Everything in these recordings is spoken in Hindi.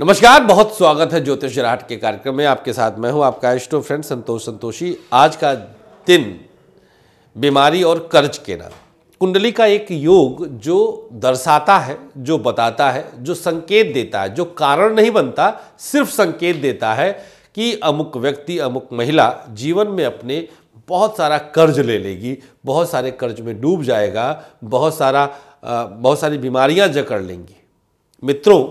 नमस्कार बहुत स्वागत है ज्योतिष जराहट के कार्यक्रम में आपके साथ मैं हूं आपका इष्टो फ्रेंड संतोष संतोषी आज का दिन बीमारी और कर्ज के नाम कुंडली का एक योग जो दर्शाता है जो बताता है जो संकेत देता है जो कारण नहीं बनता सिर्फ संकेत देता है कि अमुक व्यक्ति अमुक महिला जीवन में अपने बहुत सारा कर्ज ले लेगी बहुत सारे कर्ज में डूब जाएगा बहुत सारा बहुत सारी बीमारियां जकड़ लेंगी मित्रों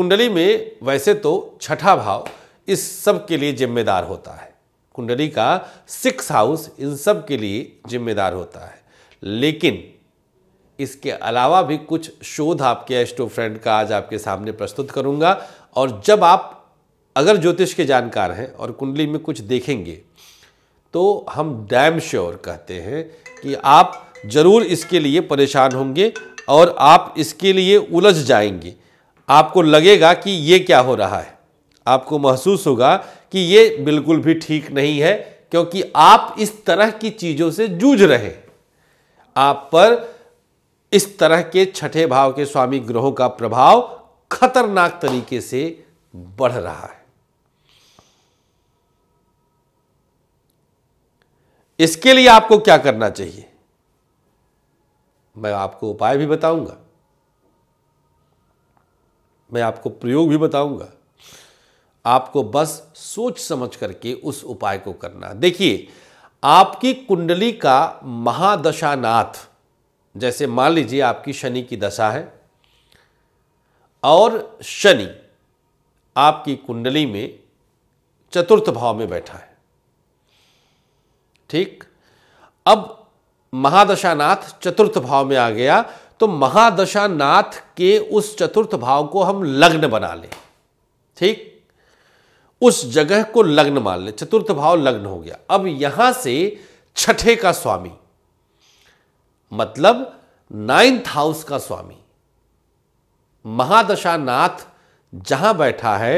कुंडली में वैसे तो छठा भाव इस सब के लिए जिम्मेदार होता है कुंडली का सिक्स हाउस इन सब के लिए जिम्मेदार होता है लेकिन इसके अलावा भी कुछ शोध आपके एस्टो फ्रेंड का आज आपके सामने प्रस्तुत करूंगा और जब आप अगर ज्योतिष के जानकार हैं और कुंडली में कुछ देखेंगे तो हम डैम श्योर कहते हैं कि आप ज़रूर इसके लिए परेशान होंगे और आप इसके लिए उलझ जाएंगे आपको लगेगा कि ये क्या हो रहा है आपको महसूस होगा कि ये बिल्कुल भी ठीक नहीं है क्योंकि आप इस तरह की चीज़ों से जूझ रहे आप पर इस तरह के छठे भाव के स्वामी ग्रहों का प्रभाव खतरनाक तरीके से बढ़ रहा है इसके लिए आपको क्या करना चाहिए मैं आपको उपाय भी बताऊंगा मैं आपको प्रयोग भी बताऊंगा आपको बस सोच समझ करके उस उपाय को करना देखिए आपकी कुंडली का महादशानाथ जैसे मान लीजिए आपकी शनि की दशा है और शनि आपकी कुंडली में चतुर्थ भाव में बैठा है ठीक अब महादशानाथ चतुर्थ भाव में आ गया तो महादशानाथ के उस चतुर्थ भाव को हम लग्न बना लें ठीक उस जगह को लग्न मान लें चतुर्थ भाव लग्न हो गया अब यहां से छठे का स्वामी मतलब नाइन्थ हाउस का स्वामी महादशानाथ जहां बैठा है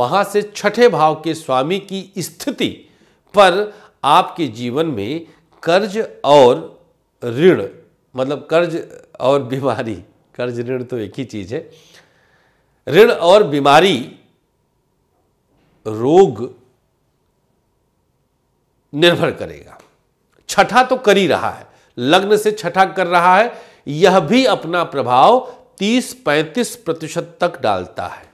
वहां से छठे भाव के स्वामी की स्थिति पर आपके जीवन में कर्ज और ऋण मतलब कर्ज और बीमारी कर्ज ऋण तो एक ही चीज़ है ऋण और बीमारी रोग निर्भर करेगा छठा तो कर ही रहा है लग्न से छठा कर रहा है यह भी अपना प्रभाव 30-35 प्रतिशत तक डालता है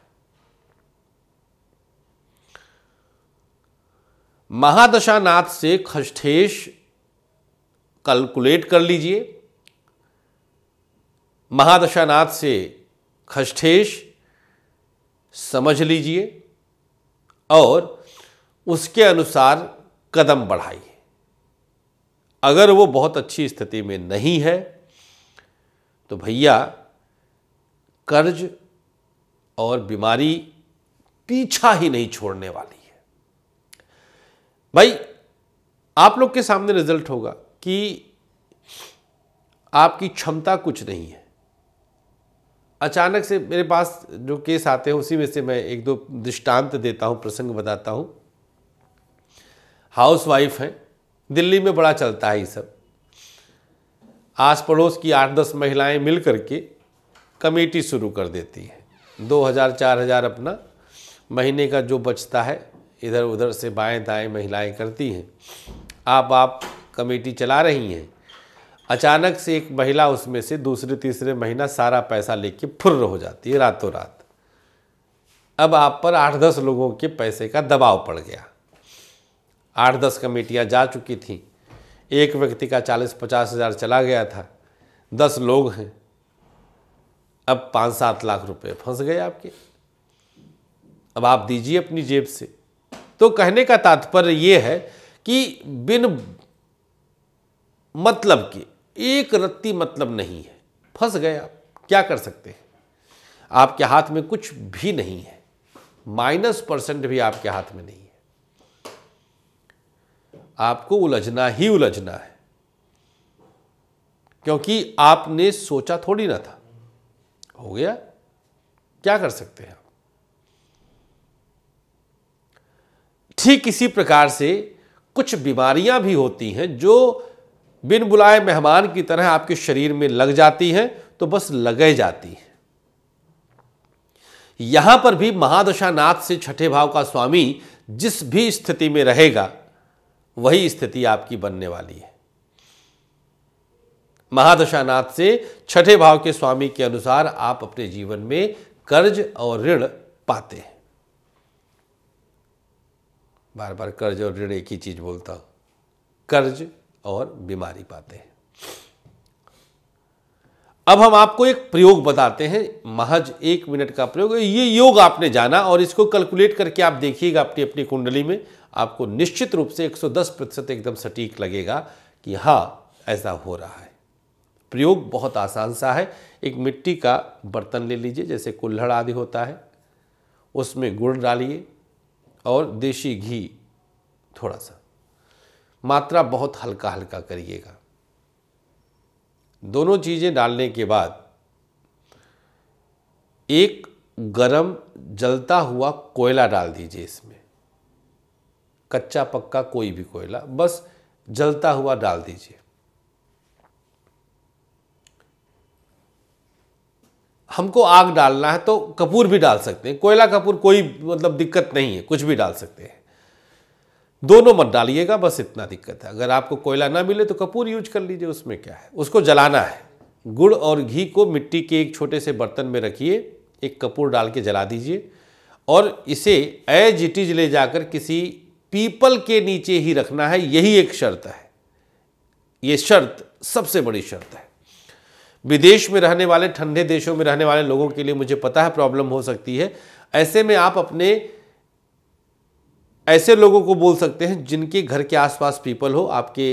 महादशानाथ से खष्ठेश कैलकुलेट कर लीजिए महादशानाथ से खष्ठेश समझ लीजिए और उसके अनुसार कदम बढ़ाइए अगर वो बहुत अच्छी स्थिति में नहीं है तो भैया कर्ज और बीमारी पीछा ही नहीं छोड़ने वाली है भाई आप लोग के सामने रिजल्ट होगा कि आपकी क्षमता कुछ नहीं है अचानक से मेरे पास जो केस आते हैं उसी में से मैं एक दो दृष्टांत देता हूँ प्रसंग बताता हूँ हाउस वाइफ हैं दिल्ली में बड़ा चलता है ये सब आस पड़ोस की आठ दस महिलाएं मिल करके कमेटी शुरू कर देती हैं दो हज़ार चार हज़ार अपना महीने का जो बचता है इधर उधर से बाएं दाएं महिलाएं करती हैं आप आप कमेटी चला रही हैं अचानक से एक महिला उसमें से दूसरे तीसरे महीना सारा पैसा लेके फुर्र हो जाती है रातों रात अब आप पर आठ दस लोगों के पैसे का दबाव पड़ गया आठ दस कमेटियां जा चुकी थीं एक व्यक्ति का चालीस पचास हज़ार चला गया था दस लोग हैं अब पाँच सात लाख रुपए फंस गए आपके अब आप दीजिए अपनी जेब से तो कहने का तात्पर्य ये है कि बिन मतलब के एक रत्ती मतलब नहीं है फंस गए आप क्या कर सकते हैं आपके हाथ में कुछ भी नहीं है माइनस परसेंट भी आपके हाथ में नहीं है आपको उलझना ही उलझना है क्योंकि आपने सोचा थोड़ी ना था हो गया क्या कर सकते हैं आप ठीक इसी प्रकार से कुछ बीमारियां भी होती हैं जो बिन बुलाए मेहमान की तरह आपके शरीर में लग जाती है तो बस लगे जाती है यहां पर भी महादशानाथ से छठे भाव का स्वामी जिस भी स्थिति में रहेगा वही स्थिति आपकी बनने वाली है महादशानाथ से छठे भाव के स्वामी के अनुसार आप अपने जीवन में कर्ज और ऋण पाते हैं बार बार कर्ज और ऋण एक ही चीज बोलता हूं कर्ज और बीमारी पाते हैं अब हम आपको एक प्रयोग बताते हैं महज एक मिनट का प्रयोग ये योग आपने जाना और इसको कैलकुलेट करके आप देखिएगा अपनी अपनी कुंडली में आपको निश्चित रूप से 110 प्रतिशत एकदम सटीक लगेगा कि हाँ ऐसा हो रहा है प्रयोग बहुत आसान सा है एक मिट्टी का बर्तन ले लीजिए जैसे कुल्हड़ आदि होता है उसमें गुड़ डालिए और देशी घी थोड़ा सा मात्रा बहुत हल्का हल्का करिएगा दोनों चीज़ें डालने के बाद एक गरम जलता हुआ कोयला डाल दीजिए इसमें कच्चा पक्का कोई भी कोयला बस जलता हुआ डाल दीजिए हमको आग डालना है तो कपूर भी डाल सकते हैं कोयला कपूर कोई मतलब दिक्कत नहीं है कुछ भी डाल सकते हैं दोनों मत डालिएगा बस इतना दिक्कत है अगर आपको कोयला ना मिले तो कपूर यूज कर लीजिए उसमें क्या है उसको जलाना है गुड़ और घी को मिट्टी के एक छोटे से बर्तन में रखिए एक कपूर डाल के जला दीजिए और इसे एज इट इज ले जाकर किसी पीपल के नीचे ही रखना है यही एक शर्त है ये शर्त सबसे बड़ी शर्त है विदेश में रहने वाले ठंडे देशों में रहने वाले लोगों के लिए मुझे पता है प्रॉब्लम हो सकती है ऐसे में आप अपने ऐसे लोगों को बोल सकते हैं जिनके घर के आसपास पीपल हो आपके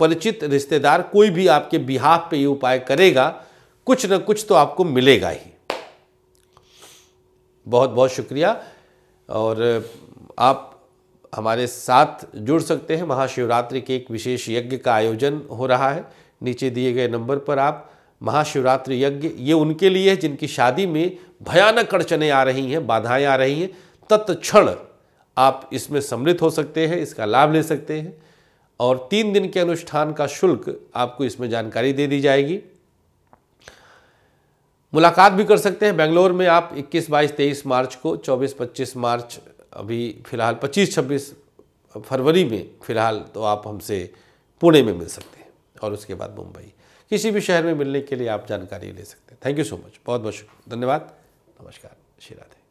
परिचित रिश्तेदार कोई भी आपके बिहाफ पे ये उपाय करेगा कुछ ना कुछ तो आपको मिलेगा ही बहुत बहुत शुक्रिया और आप हमारे साथ जुड़ सकते हैं महाशिवरात्रि के एक विशेष यज्ञ का आयोजन हो रहा है नीचे दिए गए नंबर पर आप महाशिवरात्रि यज्ञ ये उनके लिए है जिनकी शादी में भयानक अड़चने आ रही हैं बाधाएं आ रही हैं तत्क्षण आप इसमें सम्मिलित हो सकते हैं इसका लाभ ले सकते हैं और तीन दिन के अनुष्ठान का शुल्क आपको इसमें जानकारी दे दी जाएगी मुलाकात भी कर सकते हैं बेंगलोर में आप 21, 22, 23 मार्च को 24, 25 मार्च अभी फ़िलहाल 25, 26 फरवरी में फ़िलहाल तो आप हमसे पुणे में मिल सकते हैं और उसके बाद मुंबई किसी भी शहर में मिलने के लिए आप जानकारी ले सकते हैं थैंक यू सो मच बहुत बहुत शुक्रिया धन्यवाद नमस्कार श्री राधे